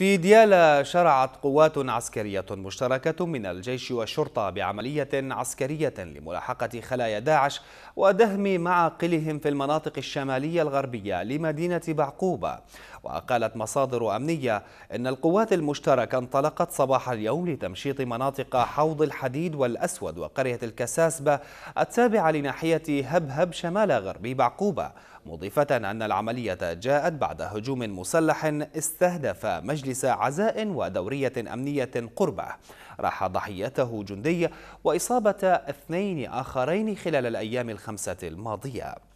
في ديالا شرعت قوات عسكرية مشتركة من الجيش والشرطة بعملية عسكرية لملاحقة خلايا داعش ودهم معاقلهم في المناطق الشمالية الغربية لمدينة بعقوبة وقالت مصادر أمنية أن القوات المشتركة انطلقت صباح اليوم لتمشيط مناطق حوض الحديد والأسود وقرية الكساسبة التابعة لناحية هبهب شمال غربي بعقوبة مضيفة أن العملية جاءت بعد هجوم مسلح استهدف مجلس عزاء ودورية أمنية قربه راح ضحيته جندي وإصابة اثنين آخرين خلال الأيام الخمسة الماضية